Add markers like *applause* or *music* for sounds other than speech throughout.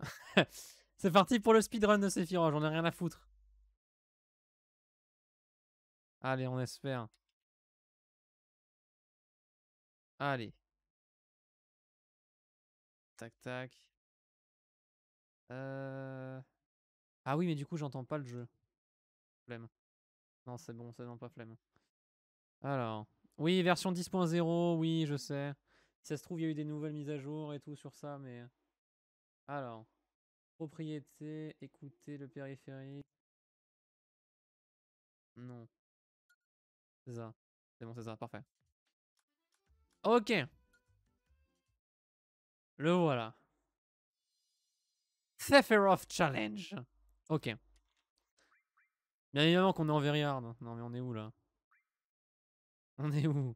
*laughs* C'est parti pour le speedrun de Sephiroth, j'en ai rien à foutre. Allez, on espère. Allez. Tac, tac. Euh... Ah oui, mais du coup, j'entends pas le jeu. Flemme. Non, c'est bon, c'est non, pas flemme. Alors. Oui, version 10.0, oui, je sais. Si ça se trouve, il y a eu des nouvelles mises à jour et tout sur ça, mais... Alors, propriété, écouter le périphérique. Non. C'est ça. C'est bon, c'est ça, parfait. Ok. Le voilà. Sephiroth Challenge. Ok. Bien évidemment qu'on est en Veryard. Non mais on est où là On est où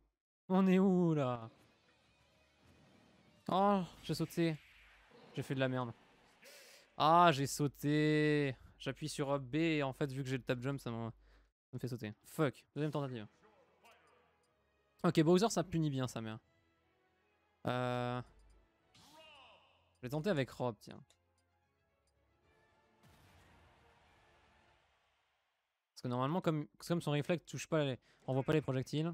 On est où là Oh, j'ai sauté. J'ai fait de la merde. Ah, j'ai sauté. J'appuie sur B et en fait, vu que j'ai le tap jump, ça me... fait sauter. Fuck. Deuxième tentative. Ok, Bowser, ça punit bien sa mère. Euh... Je vais tenter avec Rob, tiens. Parce que normalement, comme, comme son réflexe touche pas les... On voit pas les projectiles.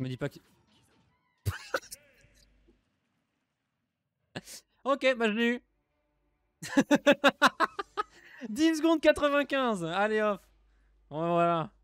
Me dis pas que. *laughs* ok, bah je l'ai eu. 10 *laughs* secondes 95. Allez, off. Voilà.